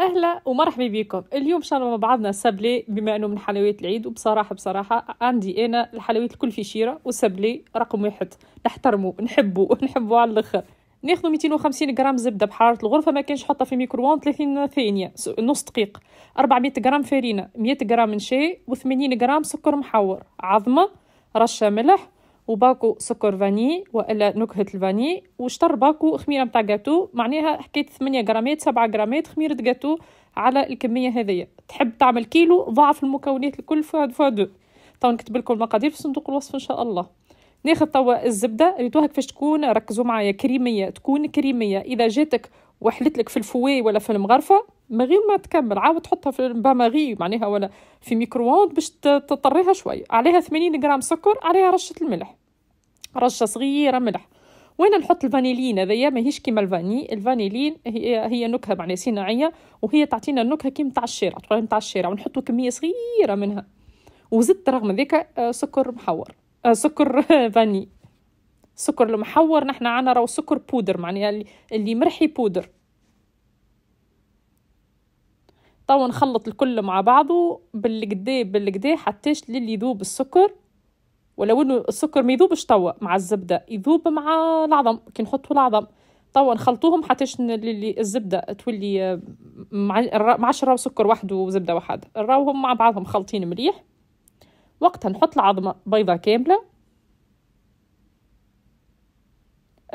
اهلا ومرحبا بكم اليوم ان شاء الله مع بعضنا سبلي بما انه من حلويات العيد وبصراحه بصراحه عندي انا الحلويات الكل في شيره وسبلي رقم واحد نحترمه نحبه نحبو على الاخر ناخذ 250 غرام زبده بحاره الغرفه ما كانش حطها في الميكرووان 30 ثانيه نص دقيق 400 غرام فرينه 100 غرام نشاي و80 غرام سكر محور عظمه رشه ملح وباكو سكر فاني والا نكهه الفاني وشطر باكو خميره نتاع جاتو معناها حكيت 8 غرامات 7 غرامات خميره جاتو على الكميه هذيا تحب تعمل كيلو ضعف المكونات الكل فوا فوا دو تو نكتب لكم المقادير في صندوق الوصف ان شاء الله ناخذ توا الزبده ريتوها كيفاش تكون ركزوا معايا كريميه تكون كريميه اذا جاتك وحلت لك في الفوي ولا في المغرفه من غير ما تكمل عاود تحطها في الباماري معناها ولا في ميكرووند باش تطريها شويه عليها 80 غرام سكر عليها رشه الملح رشه صغيره ملح وانا نحط الفانيلين هذايا ماهيش كيما الفاني الفانيلين هي هي نكهه معناها صناعيه وهي تعطينا النكهه كيما تاع الشارع تاع الشارع ونحطوا كميه صغيره منها وزدت رغم ذيك آه، سكر محور آه، سكر فاني السكر المحور نحن عنا راهو سكر بودر معناها اللي مرحي بودر طو نخلط الكل مع بعضه بالقدا بالقدا حتىش للي يذوب السكر ولو انه السكر ما يذوبش توا مع الزبده يذوب مع العظم كي نحطوا العظم توا نخلطوهم حتىش للي الزبده تولي مع راهو سكر وحده وزبده وحده راوهم مع بعضهم خلطين مليح وقتها نحط العظمه بيضه كامله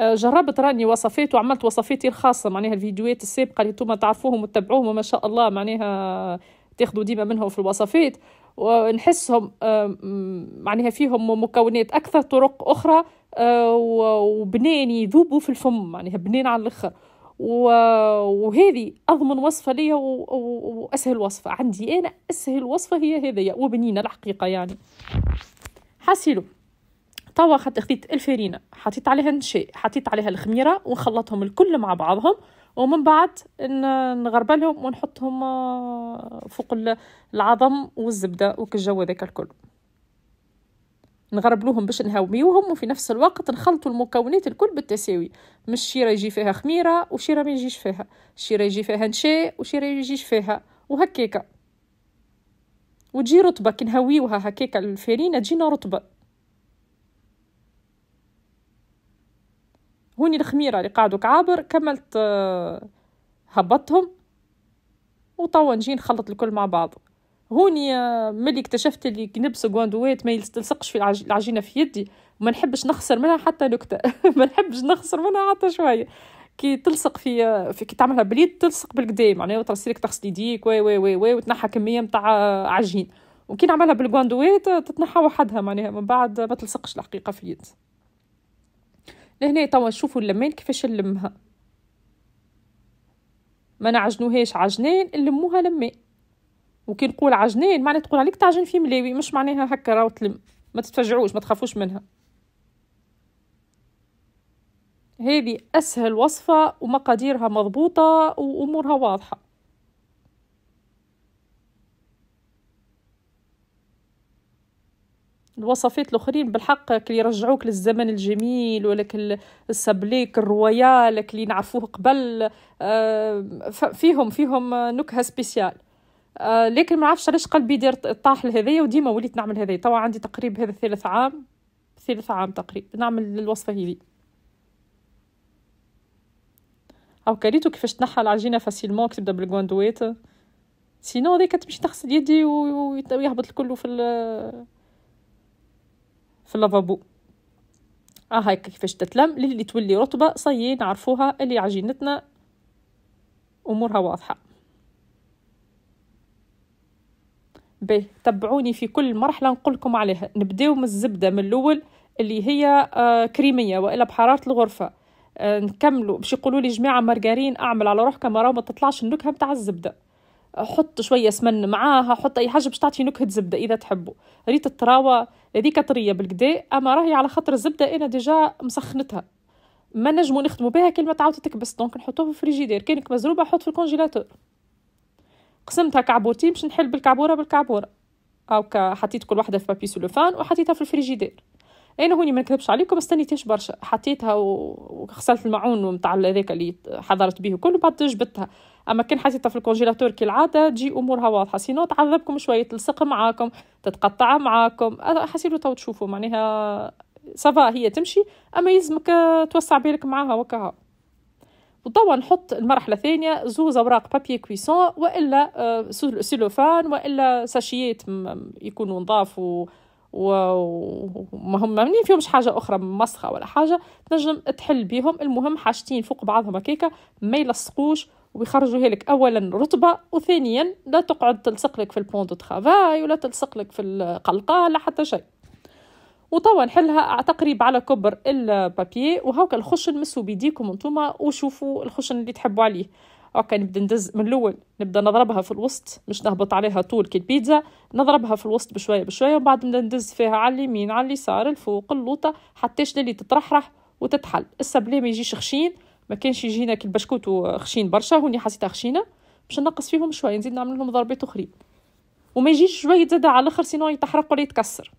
آه، جربت راني وصفات وعملت وصفاتي الخاصه معناها الفيديوهات السابقه اللي انتم تعرفوهم وتتبعوهم وما شاء الله معناها تاخذوا ديما منهم في الوصفات ونحسهم آه، معناها فيهم مكونات اكثر طرق اخرى آه، وبنان يذوبوا في الفم معناها بنان على الاخر وهذه اضمن وصفه ليا واسهل وصفه عندي انا اسهل وصفه هي هذه وبنينه الحقيقه يعني حاسيلو توا خدت خديت الفرينه حطيت عليها النشاء حطيت عليها الخميره ونخلطهم الكل مع بعضهم ومن بعد نغربلهم ونحطهم آه، فوق العظم والزبده وكالجو هذاك الكل نغربلوهم باش نهوميوهم وفي نفس الوقت نخلطوا المكونات الكل بالتساوي مش شيرة يجي فيها خميرة وشيرة ما يجيش فيها شيرة يجي فيها نشاء وشيرة يجيش فيها وهكاكا وتجي رطبة كي هكيكا هكاكا الفرينة تجينا رطبة هوني الخميره اللي قاعدوا كعابر كملت آه، هبطتهم وتوا نجي نخلط الكل مع بعض هوني آه، ملي اكتشفت اللي كنبس غواندوات ما يلصقش في العجينه في يدي وما نحبش نخسر منها حتى نكته ما نحبش نخسر منها حتى شويه كي تلصق في, آه، في كي تعملها باليد تلصق بالقدام معناها يعني وترسلك تغسل يديك وي وي وي وي وتنحى كميه نتاع عجين وكي نعملها بالغواندوات تتنحى وحدها معناها من بعد ما تلصقش الحقيقه في يد لهنا توا شوفوا اللمان كيفاش نلمها ما نعجنوهاش عجنان نلموها لمي وكي نقول عجنان معناها تقول عليك تعجن في ملاوي مش معناها هكا راهو تلم ما تتفجعوش ما تخافوش منها هذه اسهل وصفه ومقاديرها مضبوطه وامورها واضحه الوصفات الاخرين بالحق كي يرجعوك للزمن الجميل ولك السبليك الرويالك اللي نعرفوه قبل آه، فيهم فيهم نكهه سبيسيال آه، لكن ما عرفتش علاش قلبي دير طاح لهذيا وديما وليت نعمل هذيا توا عندي تقريب هذا ثالث عام ثالث عام تقريب نعمل الوصفه هذي او كريتو كيفاش تنحى العجينه فاسيلمون كتبدا بالكوندويت سينو هذيك تمشي تغسل يدي ويهبط الكل في في اللافابو اه هيك كيفاش تتلم اللي تولي رطبه صيي نعرفوها اللي عجينتنا امورها واضحه باهي تبعوني في كل مرحله نقول لكم عليها نبداو من الزبده من الاول اللي هي آه كريميه والا بحراره الغرفه آه نكملوا باش يقولوا لي جماعه مارغرين اعمل على روحك ما ما تطلعش النكهه نتاع الزبده حط شوية سمن معاها حط أي حاجة باش تعطي نكهة زبدة إذا تحبوا ريت التراوة هذيك طرية بالكدا أما راهي على خاطر الزبدة أنا ديجا مسخنتها ما نجمو نخدمو بها كلمة تعاود تكبس دونك نحطوه في الفريجيدير كانك مزروبة حط في الكونجيلاتور قسمتها كعبورتين باش نحل بالكعبورة بالكعبورة هاكا حطيت كل واحدة في بابي سولوفان وحطيتها في الفريجيدير انا هوني ما نكذبش عليكم ما استنيتش برشا حطيتها وغسلت المعون نتاع هذاك اللي حضرت به وكل بعد جبتها اما كان حطيتها في الكونجيلاتور كالعاده تجي امورها واضحه سينو تعذبكم شويه تلصق معاكم تتقطع معاكم أه، حسيتو تو تشوفوا معناها سافا هي تمشي اما يلزمك توسع بالك معاها وكها وتوا نحط المرحله الثانيه زوز اوراق بابي كويسون والا أه، سيلوفان والا ساشيات يكونوا نظاف و وما هم ما يعني فيهمش حاجه اخرى مسخه ولا حاجه تنجم تحل بيهم المهم حاجتين فوق بعضهم هكاكا ما يلصقوش وبيخرجوا هيك اولا رطبه وثانيا لا تقعد تلصق لك في البون دو ترافاي ولا تلصق لك في القلقه لا حتى شيء وتوا نحلها تقريب على كبر البابيي وهاكا الخشن مسوا بيديكم انتوما وشوفوا الخشن اللي تحبوا عليه اوكي نبدا ندز من الاول نبدا نضربها في الوسط مش نهبط عليها طول كي البيتزا نضربها في الوسط بشويه بشويه ومن بعد نبدا ندز فيها على اليمين على اليسار الفوق اللوطه حتى اللي تترحرح وتتحل السبلي ما يجيش خشين ما كانش يجينا كي البشكوت خشين برشا هوني حسيتها خشينه باش نقص فيهم شويه نزيد نعمل لهم ضربات اخرين وما يجيش شويه زاد على الاخر سينو يتحرق ولا يتكسر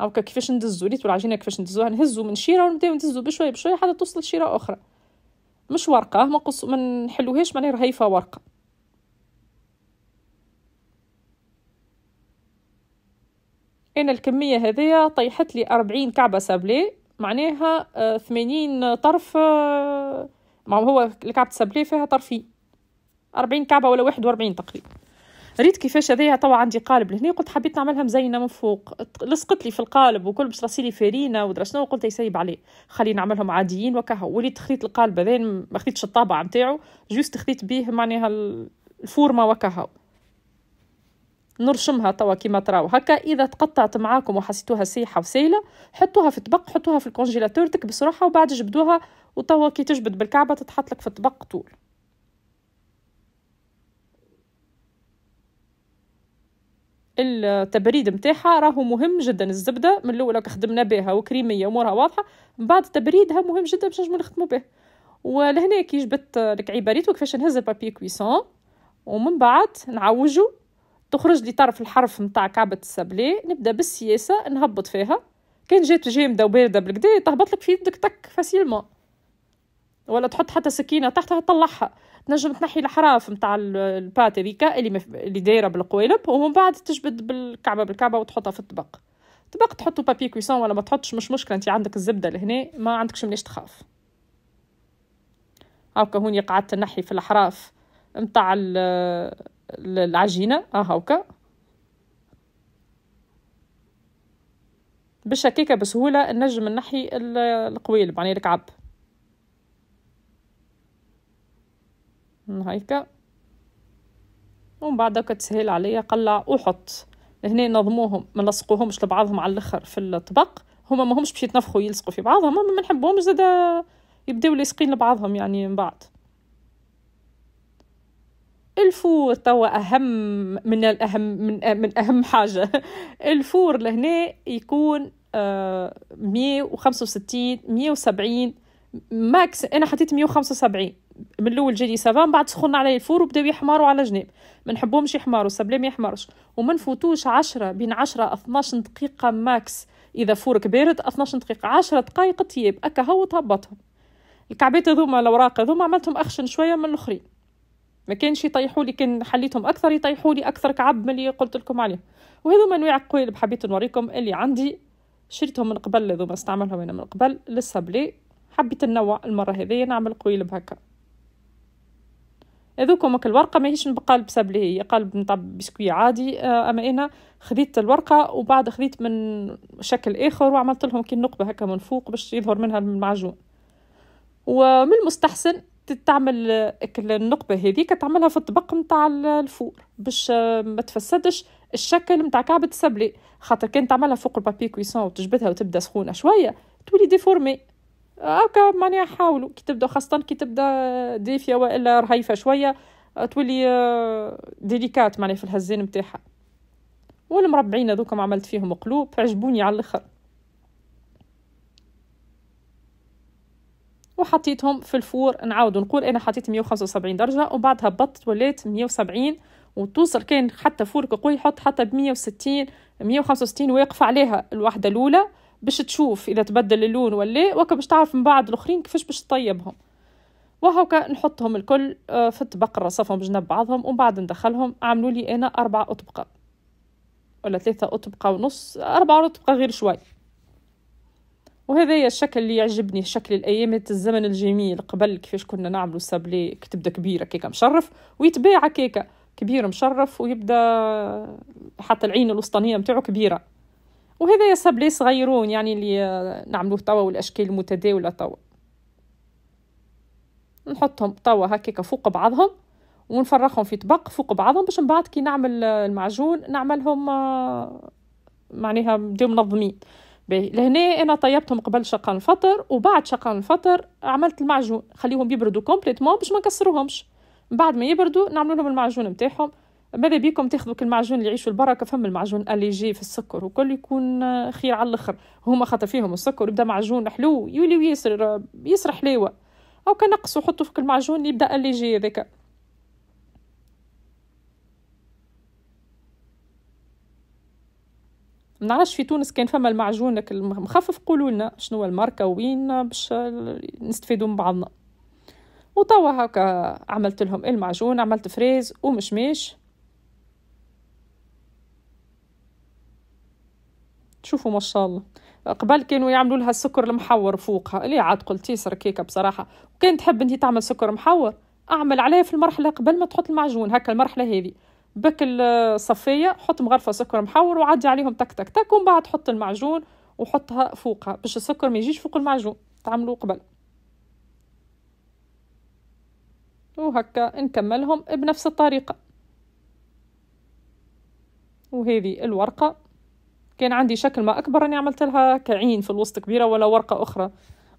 هاكا كيفاش ندزو ريت العجينه كيفاش ندزوها نهزو من شيره ونبداو ندزو بشويه بشويه حتى توصل لشيره اخرى مش ورقه ما نقص ما نحلوهاش معناها رهيفه ورقه انا الكميه هذه طيحت لي 40 كعبه سابلي معناها آه، ثمانين طرف آه، ما هو الكعبة السبلي فيها طرفين أربعين كعبة ولا واحد وأربعين تقريبا ريت كيفاش هذايا توا عندي قالب لهنا قلت حبيت نعملها مزينه من فوق لصقت لي في القالب وكل باش راسيلي فارينه ودرا شنو قلت يسيب عليه خلينا نعملهم عاديين وكاهو وليت خذيت القالب هذا ما خديتش الطابع نتاعو جوست خديت بيه معناها الفورمه وكاهو نرشمها توا كيما تراو هكا اذا تقطعت معاكم وحسيتوها سيحه وسيله حطوها في طبق حطوها في الكونجيلاتور تكبس روحها وبعد جبدوها وتوا كي تجبد بالكعبه تتحط لك في الطبق طول التبريد نتاعها راهو مهم جدا الزبده من الاول خدمنا بها وكريميه امورها واضحه من بعد تبريدها مهم جدا باش نجمو نخدمو به ولهنا كي جبت لك عباريت وكيفاش نهز البابي كويسون ومن بعد نعوجو تخرج لي طرف الحرف نتاع كعبة السبلي نبدا بالسياسة نهبط فيها كان جات جامدة وباردة بالكدا تهبط لك في يدك تك فاسيلمون ولا تحط حتى سكينة تحتها تطلعها تنجم تنحي الحراف متاع البات هذيكا اللي مف... اللي دايرة بالقوالب ومن بعد تجبد بالكعبة بالكعبة وتحطها في الطبق طبق تحطو بابي كويسون ولا ما تحطش مش مشكلة انت عندك الزبدة لهنا ما عندكش مناش تخاف هاكا هوني قعدت نحي في الأحراف متاع العجينه اه هاوكا باش هكاك بسهوله نجم نحي القويلب يعني الكعب هكا ومن بعد هكا تسهل عليا قلع وحط هنا نظموهم ما نلصقوهمش لبعضهم على الاخر في الطبق هما ماهمش باش يتنفخوا يلصقوا في بعضهم ما نحبهمش زادا يبداو لاصقين لبعضهم يعني من بعد الفور توا أهم من الأهم من, من أهم حاجة الفور لهنا يكون آه، مية وخمسة وستين مية وسبعين ماكس أنا حطيت مية وخمسة وسبعين من الاول جاني سافا من بعد سخون عليه الفور وبداو يحمروا على جناب ما نحبهمش يحمروا السبلة ما يحمرش وما نفوتوش عشرة بين عشرة 12 دقيقه ماكس اذا فورك بارد 12 دقيقه 10 دقائق طيب أكا هو تهبطهم الكعبات هذوما الاوراق هذوما عملتهم اخشن شويه من الاخرين ما كانش يطيحوا لي كان حليتهم اكثر يطيحوا لي اكثر كعب من اللي قلت لكم عليه وهذوما انواع القوالب حبيت نوريكم اللي عندي شريتهم من قبل هذوما استعملهم انا من قبل للصبلي حبيت ننوع المره هذيا نعمل قويلب هكا هذوكم الورقه ماهيش بقالب سابلي هي قالب نتاع بسكوي عادي آه، اما انا خديت الورقه وبعد خديت من شكل اخر وعملت لهم كي نقبه هكا من فوق باش يظهر منها المعجون ومن المستحسن تعمل النقبه هذيك تعملها في الطبق نتاع الفور باش آه، ما تفسدش الشكل نتاع كعبه السبلي خاطر كان تعملها فوق البابي كويسون وتجبدها وتبدا سخونه شويه تولي ديفورمي هكا ماني حاولوا كي تبدا خاصه كي تبدا دافيه والا رهيفه شويه آه، تولي ديليكات آه، معناها في الهزين نتاعها والمربعين ما عملت فيهم قلوب عجبوني على الاخر وحطيتهم في الفور نعاود نقول انا حطيت 175 درجه وبعدها هبطت ولات 170 وتوصل كان حتى فورك قوي حط حتى ب 160 165 واقفه عليها الوحده الاولى باش تشوف اذا تبدل اللون ولا وكا باش تعرف من بعد الاخرين كيفاش باش تطيبهم وهكا نحطهم الكل آه، في الطبق نرصفهم بجنب بعضهم ومن بعد ندخلهم عملوا لي انا اربع اطبقه ولا ثلاثه اطبقه ونص اربع اطبقه غير شوي وهذا هي الشكل اللي يعجبني شكل الايامات الزمن الجميل قبل كيفاش كنا نعملوا سابلي تبدا كبيره كيكه مشرف ويتباع كيكه كبير مشرف ويبدا حتى العين الوسطانيه نتاعو كبيره وهذا يا سابلي صغيرون يعني اللي نعملوه توا والاشكال المتداوله توا نحطهم توا هكاك فوق بعضهم ونفرخهم في طبق فوق بعضهم باش من بعد كي نعمل المعجون نعملهم آه، معناها بداو منظمين باهي لهنا انا طيبتهم قبل شقان الفطر وبعد شقان الفطر عملت المعجون خليهم يبردوا كومبليتمون باش ما نكسروهمش بعد ما يبردوا نعمل لهم المعجون نتاعهم ماذا بيكم تاخذوا المعجون اللي يعيشوا البركه فهم المعجون اليجي في السكر وكل يكون خير على الاخر هما خاطر فيهم السكر يبدا معجون حلو يولي ويسر يسر حلاوه او كنقصوا نقصوا حطوا في المعجون يبدا اليجي هذاك ما نعرفش في تونس كان فما المعجون المخفف قولوا لنا شنو الماركه وين باش نستفيدوا من بعضنا وتوا هكا عملت لهم إيه المعجون عملت فريز ومشماش شوفوا ما شاء الله قبل كانوا يعملوا لها السكر المحور فوقها اللي عاد قلت يسر كيكه بصراحه وكان تحب انت تعمل سكر محور اعمل عليه في المرحله قبل ما تحط المعجون هكا المرحله هذه بك الصفيه حط مغرفه سكر محور وعدي عليهم تك تك تك ومن بعد حط المعجون وحطها فوقها باش السكر ما يجيش فوق المعجون تعملوه قبل وهكا نكملهم بنفس الطريقه وهذه الورقه كان عندي شكل ما اكبر راني عملت لها كعين في الوسط كبيره ولا ورقه اخرى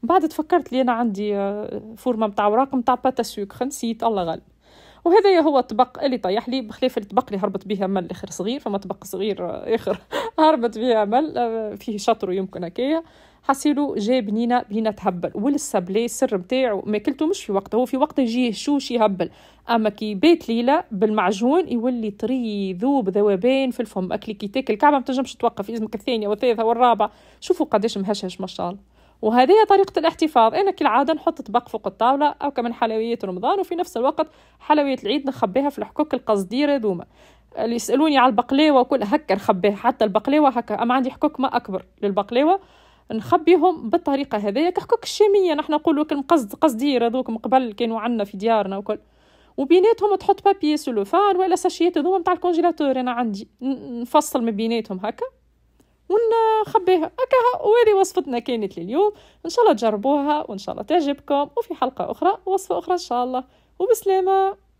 بعد تفكرت لي انا عندي آه، فورمه متاع اوراق متاع باتا سوكر نسيت الله غالب وهذا هو الطبق اللي طيح لي بخلاف الطبق اللي هربت بها مل اخر صغير فما طبق صغير اخر هربت بها مل آه، فيه شطر يمكن هكايا حصيلو جا بنينه بنينه تهبل بلاي السر نتاعو ما كلتو مش في وقته هو في وقته يجي شوش يهبل اما كي بيت ليله بالمعجون يولي طري ذوب ذوبان في الفم اكلي كي تاكل كعبه ما تنجمش توقف لازمك الثانيه والثالثه والرابعه شوفوا قداش مهشهش ما شاء الله وهذه هي طريقة الاحتفاظ أنا كالعادة نحط طبق فوق الطاولة أو كمان حلوية رمضان وفي نفس الوقت حلوية العيد نخبيها في الحكوك القصديرة دوما اللي يسألوني على البقليوة وكل هكا نخبيها حتى البقليوة هكا أما عندي حكوك ما أكبر للبقليوة نخبيهم بالطريقة هذيا كحكوك الشامية نحن نقولوا قصد قصدير هذوك من قبل كانوا عندنا في ديارنا وكل وبيناتهم تحط بابي سلوفان ولا ساشيات هذوما نتاع الكونجيلاتور انا عندي نفصل ما بيناتهم هكا ونخبيها هكاها وهذه وصفتنا كانت لليوم ان شاء الله تجربوها وان شاء الله تعجبكم وفي حلقه اخرى وصفه اخرى ان شاء الله وبسلامه